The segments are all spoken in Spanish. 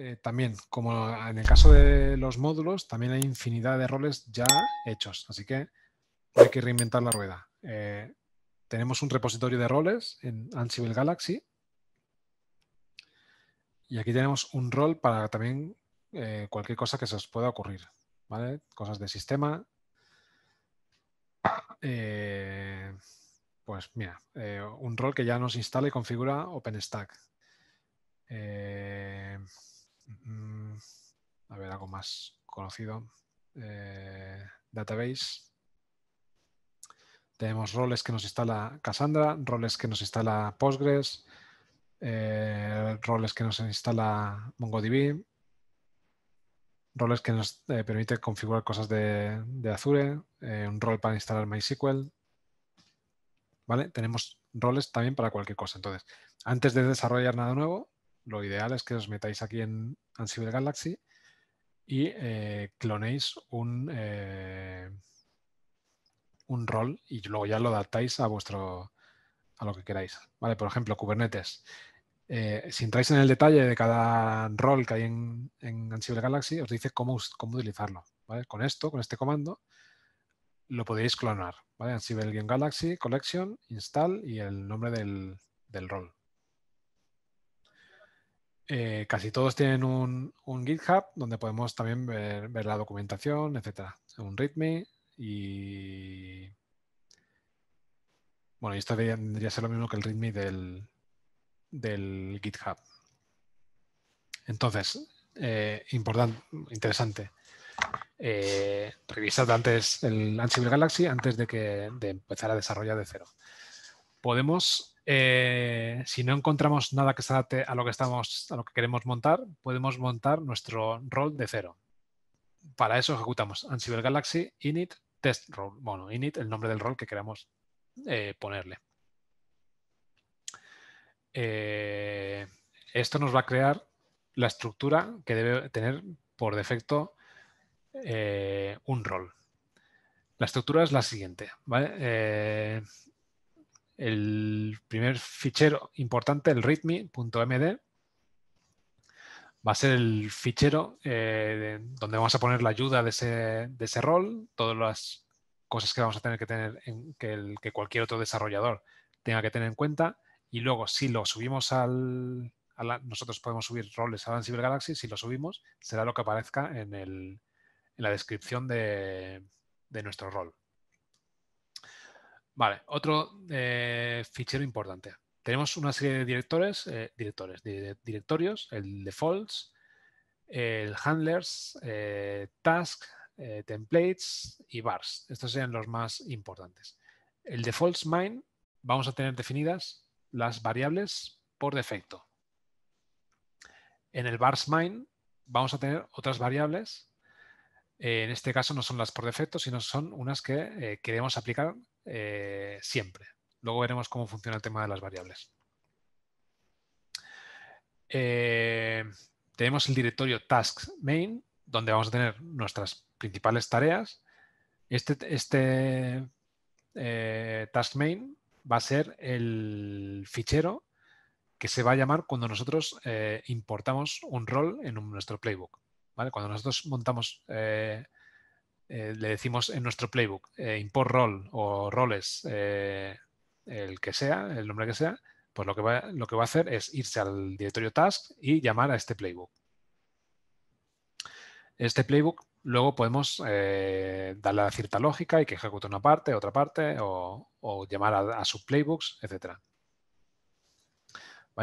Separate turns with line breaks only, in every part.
Eh, también, como en el caso de los módulos, también hay infinidad de roles ya hechos, así que hay que reinventar la rueda. Eh, tenemos un repositorio de roles en Ansible Galaxy y aquí tenemos un rol para también eh, cualquier cosa que se os pueda ocurrir, Cosas de sistema. pues mira, un rol que ya nos instala y configura OpenStack. Mm, a ver, algo más conocido. Eh, database. Tenemos roles que nos instala Cassandra, roles que nos instala Postgres, eh, roles que nos instala MongoDB, roles que nos eh, permite configurar cosas de, de Azure, un rol para instalar MySQL. ¿Vale? Tenemos roles también para cualquier cosa. Entonces, antes de desarrollar nada nuevo, lo ideal es que os metáis aquí en Ansible Galaxy y eh, clonéis un, eh, un rol y luego ya lo adaptáis a vuestro a lo que queráis. Vale, por ejemplo, Kubernetes. Eh, si entráis en el detalle de cada rol que hay en, Ansible Galaxy, os dice cómo, cómo utilizarlo. Con esto, con este comando, lo podéis clonar. ansible Ansible-Galaxy, Collection, Install y el nombre del, del rol. Eh, casi todos tienen un, GitHub donde podemos también ver, la documentación, etcétera. Un README y. Bueno, y esto debería, ser lo mismo que el README del, GitHub. Entonces, eh, importante, interesante. Eh, antes el Ansible Galaxy antes de que de empezar a desarrollar de cero podemos, eh, si no encontramos nada que se adapte a lo que estamos, a lo que queremos montar, podemos montar nuestro rol de cero. Para eso ejecutamos Ansible Galaxy init test role. Bueno, init, el nombre del rol que queramos eh, ponerle. Eh, esto nos va a crear la estructura que debe tener por defecto un rol. La estructura es la siguiente. ¿vale? el primer fichero importante, el readme.md, va a ser el fichero eh, donde vamos a poner la ayuda de ese, rol, todas las cosas que vamos a tener que tener, en, que, cualquier otro desarrollador tenga que tener en cuenta. Y luego, si lo subimos al... nosotros podemos subir roles a Ansible Galaxy, si lo subimos, será lo que aparezca en, la descripción de nuestro rol. Vale, otro eh, fichero importante. Tenemos una serie de directores, eh, directorios, el defaults, el handlers, eh, task, templates y bars. Estos serían los más importantes. El defaults main, vamos a tener definidas las variables por defecto. En el bars main vamos a tener otras variables. en este caso no son las por defecto, sino son unas que queremos aplicar eh, siempre. Luego veremos cómo funciona el tema de las variables. Eh, tenemos el directorio tasks main, donde vamos a tener nuestras principales tareas. Este, este eh, task main va a ser el fichero que se va a llamar cuando nosotros importamos un rol en nuestro playbook. Cuando nosotros montamos eh, le decimos en nuestro playbook, eh, import role o roles, eh, el que sea, el nombre que sea, pues lo que, va, lo que va a hacer es irse al directorio task y llamar a este playbook. Este playbook luego podemos darle a cierta lógica y que ejecute una parte, otra parte, o, llamar a, a playbooks, etc.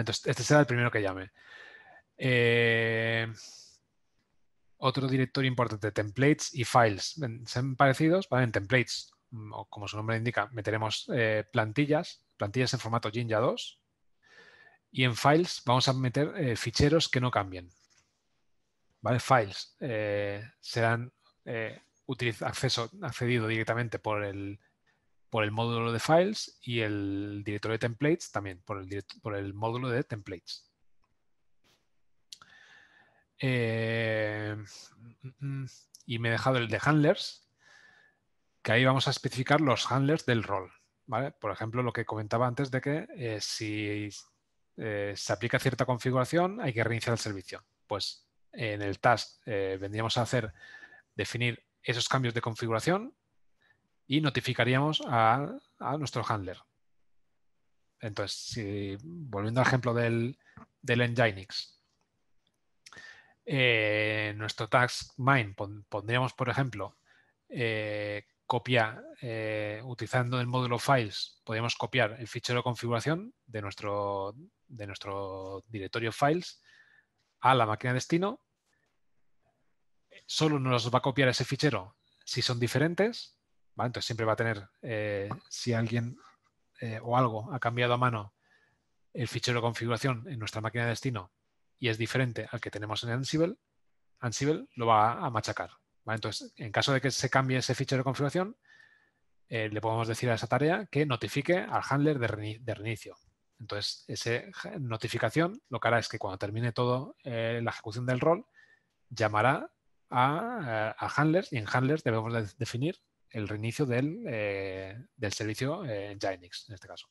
este será el primero que llame otro directorio importante, templates y files. sean parecidos, ¿vale? En templates, mm, como su nombre indica, meteremos eh, plantillas, plantillas en formato Jinja 2. Y en files vamos a meter eh, ficheros que no cambien. Files eh, serán acceso, accedido directamente por el, por el módulo de files y el directorio de templates también por por el módulo de templates. Eh, mm, mm, mm, y me he dejado el de handlers, que ahí vamos a especificar los handlers del rol. ¿vale? Por ejemplo, lo que comentaba antes de que eh, si eh, se aplica cierta configuración hay que reiniciar el servicio. Pues en el task vendríamos a hacer definir esos cambios de configuración y notificaríamos a, nuestro handler. Entonces, si, volviendo al ejemplo del, del Nginx, en eh, nuestro task mine pondríamos, por ejemplo, eh, copia eh, utilizando el módulo files, podríamos copiar el fichero de configuración de nuestro, de nuestro directorio files a la máquina de destino. Solo nos va a copiar ese fichero si son diferentes. Entonces siempre va a tener, si alguien o algo ha cambiado a mano el fichero de configuración en nuestra máquina de destino, y es diferente al que tenemos en Ansible, Ansible lo va a machacar. Entonces, en caso de que se cambie ese fichero de configuración, eh, le podemos decir a esa tarea que notifique al handler de, reinicio. Entonces, esa notificación lo que hará es que cuando termine todo eh, la ejecución del rol, llamará a, eh, handler handlers y en handlers debemos definir el reinicio del, servicio en Nginx, en este caso.